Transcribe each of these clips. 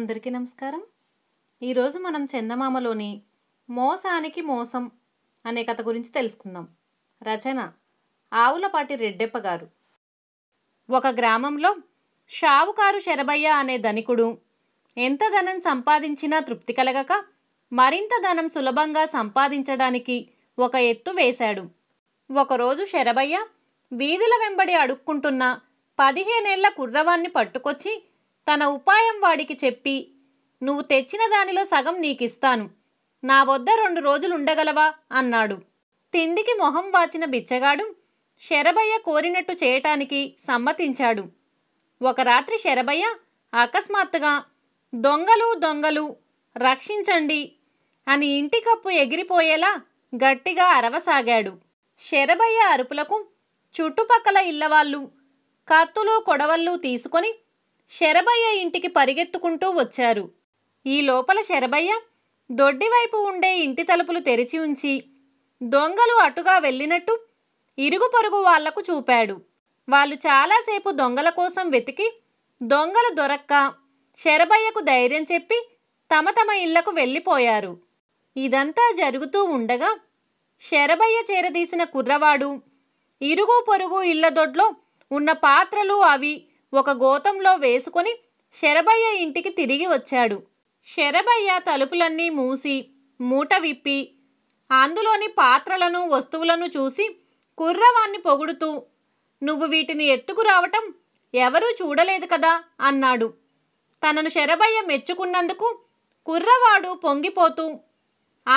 అందరికీ నమస్కారం ఈరోజు మనం చందమామలోని మోసానికి మోసం అనే కథ గురించి తెలుసుకుందాం రచన ఆవులపాటి రెడ్డెప్ప గారు ఒక గ్రామంలో షావుకారు శరభయ్య అనే ధనికుడు ఎంత ధనం సంపాదించినా తృప్తి కలగక మరింత ధనం సులభంగా సంపాదించడానికి ఒక ఎత్తు వేశాడు ఒకరోజు శరభయ్య వీధుల వెంబడి అడుక్కుంటున్న పదిహేనేళ్ల కుర్రవాన్ని పట్టుకొచ్చి తన ఉపాయం వాడికి చెప్పి నువ్వు తెచ్చిన దానిలో సగం నీకిస్తాను నా వద్ద రెండు రోజులు ఉండగలవా అన్నాడు తిండికి మొహం వాచిన బిచ్చగాడు శరభయ్య కోరినట్టు చేయటానికి సమ్మతించాడు ఒక రాత్రి శరభయ్య అకస్మాత్తుగా దొంగలు దొంగలు రక్షించండి అని ఇంటి కప్పు ఎగిరిపోయేలా గట్టిగా అరవసాగాడు శరభయ్య అరుపులకు చుట్టుపక్కల ఇళ్లవాళ్ళు కత్తులు కొడవళ్ళు తీసుకొని శరభయ్య ఇంటికి పరిగెత్తుకుంటూ వచ్చారు ఈ లోపల శరభయ్య దొడ్డివైపు ఉండే ఇంటి తలుపులు తెరిచి ఉంచి దొంగలు అటుగా వెళ్ళినట్టు ఇరుగు పొరుగు వాళ్లకు చూపాడు వాళ్ళు చాలాసేపు దొంగల కోసం వెతికి దొంగలు దొరక్క శరభయ్యకు ధైర్యం చెప్పి తమ తమ ఇళ్లకు వెళ్ళిపోయారు ఇదంతా జరుగుతూ ఉండగా శరభయ్య చేరదీసిన కుర్రవాడు ఇరుగు పొరుగు ఇళ్ల దొడ్లో ఉన్న పాత్రలు అవి ఒక గోతంలో వేసుకుని శరభయ్య ఇంటికి తిరిగి వచ్చాడు శరభయ్య తలుపులన్నీ మూసి మూట విప్పి అందులోని పాత్రలను వస్తువులను చూసి కుర్రవాణ్ణి పొగుడుతూ నువ్వు వీటిని ఎత్తుకురావటం ఎవరూ చూడలేదు కదా అన్నాడు తనను శరభయ్య మెచ్చుకున్నందుకు కుర్రవాడు పొంగిపోతూ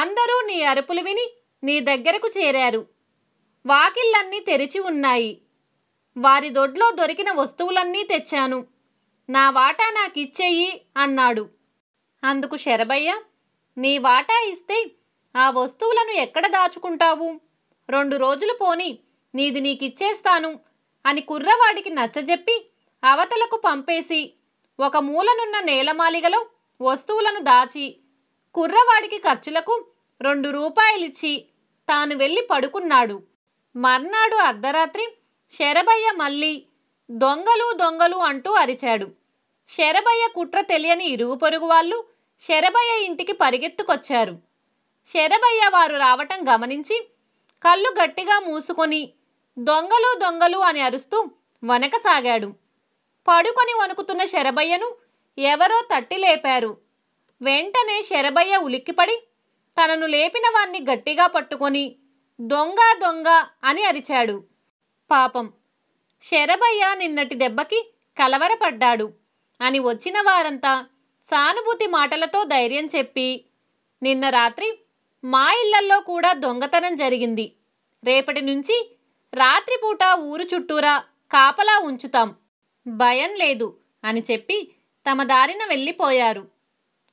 అందరూ నీ అరుపులు విని నీ దగ్గరకు చేరారు వాకిళ్ళన్నీ తెరిచి ఉన్నాయి వారి దొడ్లో దొరికిన వస్తువులన్నీ తెచ్చాను నా వాటా నాకిచ్చేయి అన్నాడు అందుకు శరభయ్య నీ వాటా ఇస్తే ఆ వస్తువులను ఎక్కడ దాచుకుంటావు రెండు రోజులు పోని నీది నీకిచ్చేస్తాను అని కుర్రవాడికి నచ్చజెప్పి అవతలకు పంపేసి ఒక మూలనున్న నేలమాలిగలో వస్తువులను దాచి కుర్రవాడికి ఖర్చులకు రెండు రూపాయలిచ్చి తాను వెళ్ళి పడుకున్నాడు మర్నాడు అర్ధరాత్రి శరభయ్య మళ్ళీ దొంగలు దొంగలు అంటూ అరిచాడు శరభయ్య కుట్ర తెలియని ఇరుగు పొరుగు వాళ్ళు శరభయ్య ఇంటికి పరిగెత్తుకొచ్చారు శరభయ్య వారు రావటం గమనించి కళ్ళు గట్టిగా మూసుకొని దొంగలు దొంగలు అని అరుస్తూ వనకసాగాడు పడుకొని వణుకుతున్న శరభయ్యను ఎవరో తట్టి లేపారు వెంటనే శరభయ్య ఉలిక్కిపడి తనను లేపిన వాణ్ణి గట్టిగా పట్టుకొని దొంగ దొంగ అని అరిచాడు పాపం శరభయ్య నిన్నటి దెబ్బకి కలవరపడ్డాడు అని వచ్చిన వారంతా సానుభూతి మాటలతో ధైర్యం చెప్పి నిన్న రాత్రి మా ఇళ్లల్లో కూడా దొంగతనం జరిగింది రేపటి నుంచి రాత్రిపూట ఊరు చుట్టూరా కాపలా ఉంచుతాం భయం లేదు అని చెప్పి తమ దారిన వెళ్ళిపోయారు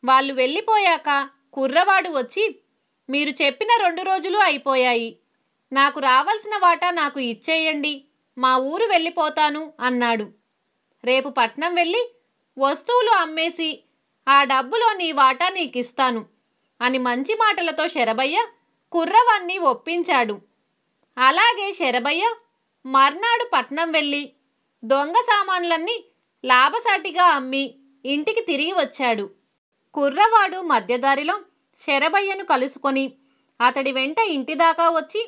వాళ్ళు వెళ్ళిపోయాక కుర్రవాడు వచ్చి మీరు చెప్పిన రెండు రోజులు అయిపోయాయి నాకు రావలసిన వాటా నాకు ఇచ్చేయండి మా ఊరు వెళ్ళిపోతాను అన్నాడు రేపు పట్నం వెళ్ళి వస్తువులు అమ్మేసి ఆ డబ్బులో నీ వాటా నీకిస్తాను అని మంచి మాటలతో శరభయ్య కుర్రవాన్ని ఒప్పించాడు అలాగే శరభయ్య మర్నాడు పట్నం వెళ్ళి దొంగ సామాన్లన్నీ లాభసాటిగా అమ్మి ఇంటికి తిరిగి వచ్చాడు కుర్రవాడు మధ్యదారిలో శరభయ్యను కలుసుకొని అతడి వెంట ఇంటిదాకా వచ్చి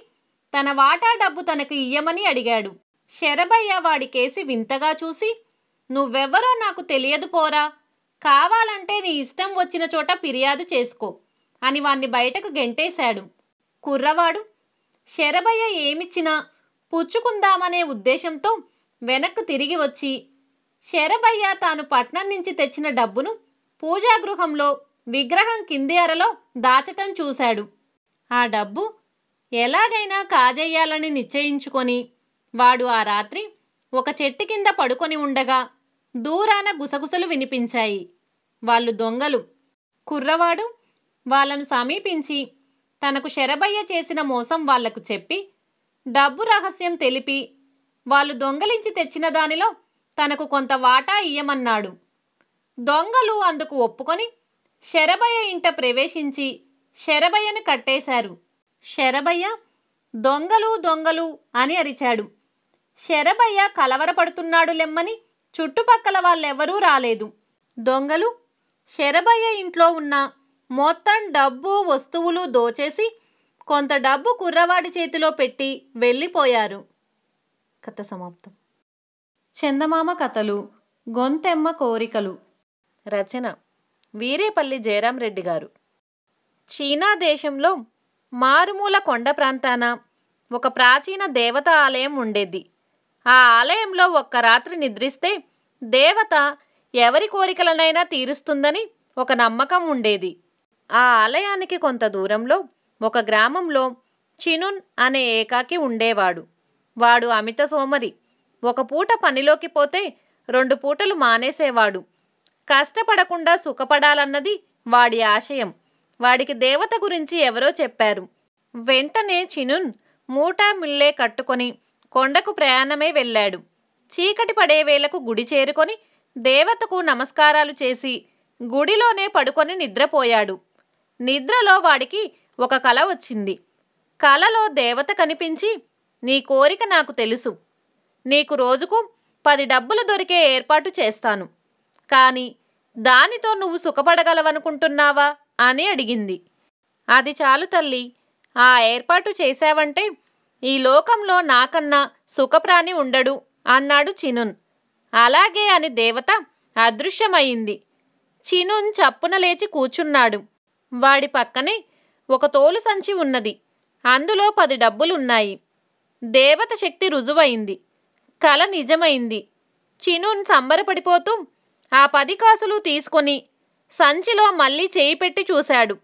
తన వాటా డబ్బు తనకు ఇయ్యమని అడిగాడు శరభయ్య వాడి కేసి వింతగా చూసి నువ్వెవ్వరో నాకు తెలియదు పోరా కావాలంటే నీ ఇష్టం వచ్చిన చోట ఫిర్యాదు చేసుకో అని వాణ్ణి బయటకు గెంటేశాడు కుర్రవాడు శరభయ్య ఏమిచ్చినా పుచ్చుకుందామనే ఉద్దేశంతో వెనక్కు తిరిగి వచ్చి శరభయ్య తాను పట్నం నుంచి తెచ్చిన డబ్బును పూజాగృహంలో విగ్రహం కింది అరలో దాచటం చూశాడు ఆ డబ్బు ఎలాగైనా కాజేయాలని నిశ్చయించుకొని వాడు ఆ రాత్రి ఒక చెట్టు కింద పడుకొని ఉండగా దూరాన గుసగుసలు వినిపించాయి వాళ్ళు దొంగలు కుర్రవాడు వాళ్ళను సమీపించి తనకు శరభయ్య చేసిన మోసం వాళ్లకు చెప్పి డబ్బు రహస్యం తెలిపి వాళ్ళు దొంగలించి తెచ్చిన దానిలో తనకు కొంత వాటా ఇయ్యమన్నాడు దొంగలు అందుకు ఒప్పుకొని శరభయ్య ఇంట ప్రవేశించి శరభయ్యను కట్టేశారు శరభయ్య దొంగలు దొంగలు అని అరిచాడు శరభయ్య కలవరపడుతున్నాడు లెమ్మని చుట్టుపక్కల వాళ్ళెవరూ రాలేదు దొంగలు శరభయ్య ఇంట్లో ఉన్న మొత్తం డబ్బు వస్తువులు దోచేసి కొంత డబ్బు కుర్రవాడి చేతిలో పెట్టి వెళ్ళిపోయారు కథ సమాప్తం చందమామ కథలు గొంతెమ్మ కోరికలు రచన వీరేపల్లి జయరాం రెడ్డి గారు చీనా దేశంలో మారుమూల కొండ ప్రాంతాన ఒక ప్రాచీన దేవత ఆలయం ఉండేది ఆ ఆలయంలో ఒక్క రాత్రి నిద్రిస్తే దేవత ఎవరి కోరికలనైనా తీరుస్తుందని ఒక నమ్మకం ఉండేది ఆ ఆలయానికి కొంత దూరంలో ఒక గ్రామంలో చినున్ అనే ఏకాకి ఉండేవాడు వాడు అమిత సోమరి ఒక పూట పనిలోకి పోతే రెండు పూటలు మానేసేవాడు కష్టపడకుండా సుఖపడాలన్నది వాడి ఆశయం వాడికి దేవత గురించి ఎవరో చెప్పారు వెంటనే చినున్ మూటా మిల్లే కట్టుకొని కొండకు ప్రయాణమే వెళ్ళాడు చీకటి పడే వేళకు గుడి చేరుకొని దేవతకు నమస్కారాలు చేసి గుడిలోనే పడుకొని నిద్రపోయాడు నిద్రలో వాడికి ఒక కల వచ్చింది కలలో దేవత కనిపించి నీ కోరిక నాకు తెలుసు నీకు రోజుకు పది డబ్బులు దొరికే ఏర్పాటు చేస్తాను కానీ దానితో నువ్వు సుఖపడగలవనుకుంటున్నావా అని అడిగింది అది చాలు తల్లి ఆ ఏర్పాటు చేశావంటే ఈ లోకంలో నాకన్నా సుఖప్రాణి ఉండడు అన్నాడు చినున్ అలాగే అని దేవత అదృశ్యమయ్యింది చినున్ చప్పున లేచి కూర్చున్నాడు వాడి పక్కనే ఒక తోలు సంచి ఉన్నది అందులో పది డబ్బులున్నాయి దేవత శక్తి రుజువైంది కల నిజమైంది చినున్ సంబరపడిపోతూ ఆ పది కాసులు తీసుకొని సంచిలో మళ్ళీ చేయి పెట్టి చూశాడు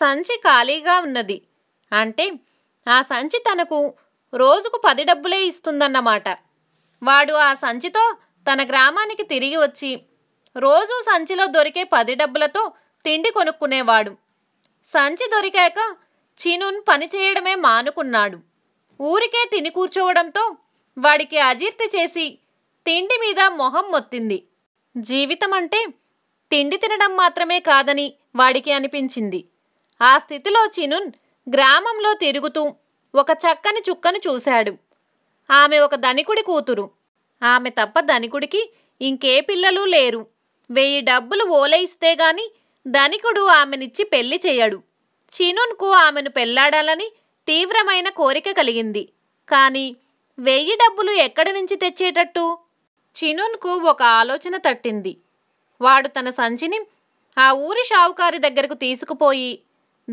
సంచి ఖాళీగా ఉన్నది అంటే ఆ సంచి తనకు రోజుకు పది డబ్బులే ఇస్తుందన్నమాట వాడు ఆ సంచితో తన గ్రామానికి తిరిగి వచ్చి రోజు సంచిలో దొరికే పది డబ్బులతో తిండి కొనుక్కునేవాడు సంచి దొరికాక చినున్ పనిచేయడమే మానుకున్నాడు ఊరికే తిని కూర్చోవడంతో వాడికి అజీర్తి చేసి తిండి మీద మొహం మొత్తింది జీవితం అంటే తిండి తినడం మాత్రమే కాదని వాడికి అనిపించింది ఆ స్థితిలో చినున్ గ్రామంలో తిరుగుతూ ఒక చక్కని చుక్కను చూశాడు ఆమె ఒక ధనికుడి కూతురు ఆమె తప్ప ధనికుడికి ఇంకే పిల్లలు లేరు వెయ్యి డబ్బులు ఓలయిస్తే గాని ధనికుడు ఆమెనిచ్చి పెళ్లి చేయడు చినున్కు ఆమెను పెళ్లాడాలని తీవ్రమైన కోరిక కలిగింది కాని వెయ్యి డబ్బులు ఎక్కడి నుంచి తెచ్చేటట్టు చినున్కు ఒక ఆలోచన తట్టింది వాడు తన సంచిని ఆ ఊరి షావుకారి దగ్గరకు తీసుకుపోయి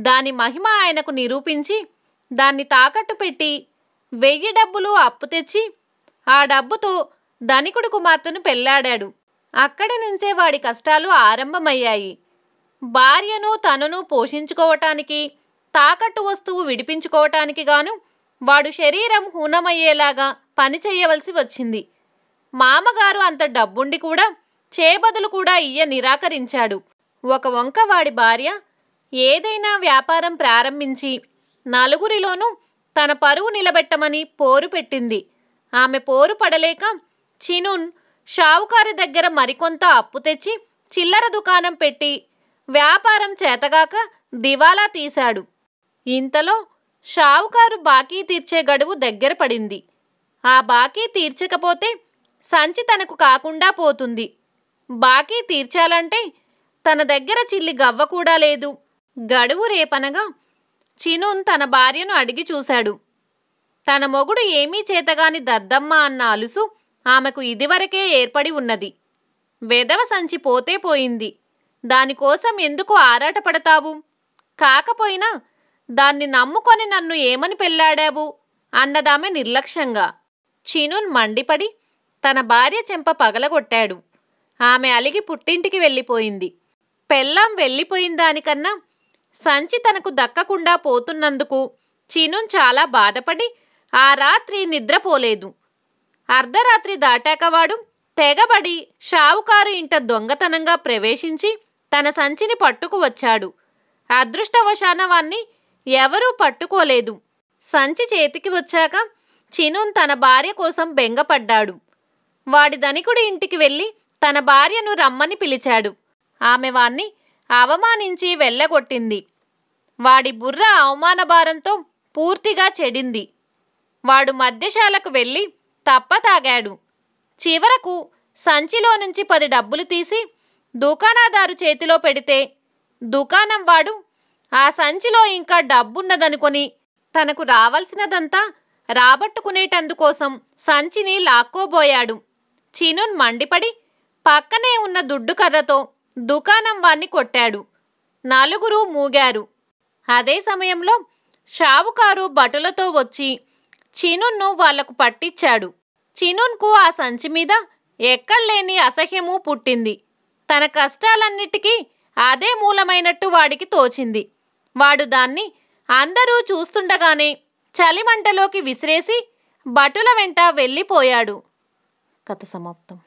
దాని మహిమ ఆయనకు నిరూపించి దాన్ని తాకట్టు పెట్టి వెయ్యి డబ్బులు అప్పు తెచ్చి ఆ డబ్బుతో ధనికుడు కుమార్తెను పెళ్లాడాడు అక్కడి నుంచే వాడి కష్టాలు ఆరంభమయ్యాయి భార్యను తనను పోషించుకోవటానికి తాకట్టు వస్తువు విడిపించుకోవటానికి గాను వాడు శరీరం హూనమయ్యేలాగా పని చేయవలసి వచ్చింది మామగారు అంత డబ్బుండి కూడా చేబదులు కూడా ఇయ్య నిరాకరించాడు ఒక వంక వాడి భార్య ఏదైనా వ్యాపారం ప్రారంభించి నలుగురిలోనూ తన పరువు నిలబెట్టమని పోరు పెట్టింది ఆమె పోరు పడలేక చినున్ షావుకారి దగ్గర మరికొంత అప్పు తెచ్చి చిల్లర దుకాణం పెట్టి వ్యాపారం చేతగాక దివాలా తీశాడు ఇంతలో షావుకారు బాకీ తీర్చే గడువు దగ్గర పడింది ఆ బాకీ తీర్చకపోతే సంచి తనకు కాకుండా పోతుంది బాకీ తీర్చాలంటే తన దగ్గర చిల్లి గవ్వ కూడా లేదు గడువు రేపనగా చినున్ తన భార్యను అడిగి చూశాడు తన మొగుడు ఏమీ చేతగాని దద్దమ్మ అన్న అలుసు ఆమెకు ఇదివరకే ఏర్పడి ఉన్నది వెదవ సంచి పోతే పోయింది దానికోసం ఎందుకు ఆరాటపడతావు కాకపోయినా దాన్ని నమ్ముకొని నన్ను ఏమని పెళ్లాడావు అన్నదామె నిర్లక్ష్యంగా చినున్ మండిపడి తన భార్య చెంప పగలగొట్టాడు ఆమె అలిగి పుట్టింటికి వెళ్ళిపోయింది పెళ్ళాం వెళ్ళిపోయిన దానికన్నా సంచి తనకు దక్కకుండా పోతున్నందుకు చినున్ చాలా బాధపడి ఆ రాత్రి నిద్రపోలేదు అర్ధరాత్రి దాటాకవాడు తెగబడి షావుకారు ఇంట దొంగతనంగా ప్రవేశించి తన సంచిని పట్టుకు వచ్చాడు అదృష్టవశాన ఎవరూ పట్టుకోలేదు సంచి చేతికి వచ్చాక చినున్ తన భార్య కోసం బెంగపడ్డాడు వాడి ధనికుడి ఇంటికి వెళ్ళి తన భార్యను రమ్మని పిలిచాడు ఆమె వాణ్ణి అవమానించి వెళ్ళగొట్టింది వాడి బుర్ర అవమాన భారంతో పూర్తిగా చెడింది వాడు మద్యశాలకు వెళ్ళి తప్ప తాగాడు చివరకు సంచిలో నుంచి పది డబ్బులు తీసి దుకాణాదారు చేతిలో పెడితే దుకాణం వాడు ఆ సంచిలో ఇంకా డబ్బున్నదనుకొని తనకు రావలసినదంతా రాబట్టుకునేటందుకోసం సంచిని లాక్కోబోయాడు చినున్ మండిపడి పక్కనే ఉన్న దుడ్డుకర్రతో దుకాణం వాణ్ణి కొట్టాడు నలుగురు మూగారు అదే సమయంలో షావుకారు బటులతో వచ్చి చినున్ను వాళ్లకు పట్టించాడు చినున్కు ఆ సంచి మీద ఎక్కడలేని అసహ్యము పుట్టింది తన కష్టాలన్నిటికీ అదే మూలమైనట్టు వాడికి తోచింది వాడు దాన్ని అందరూ చూస్తుండగానే చలిమంటలోకి విసిరేసి బటుల వెంట వెళ్ళిపోయాడు కథ సమాప్తం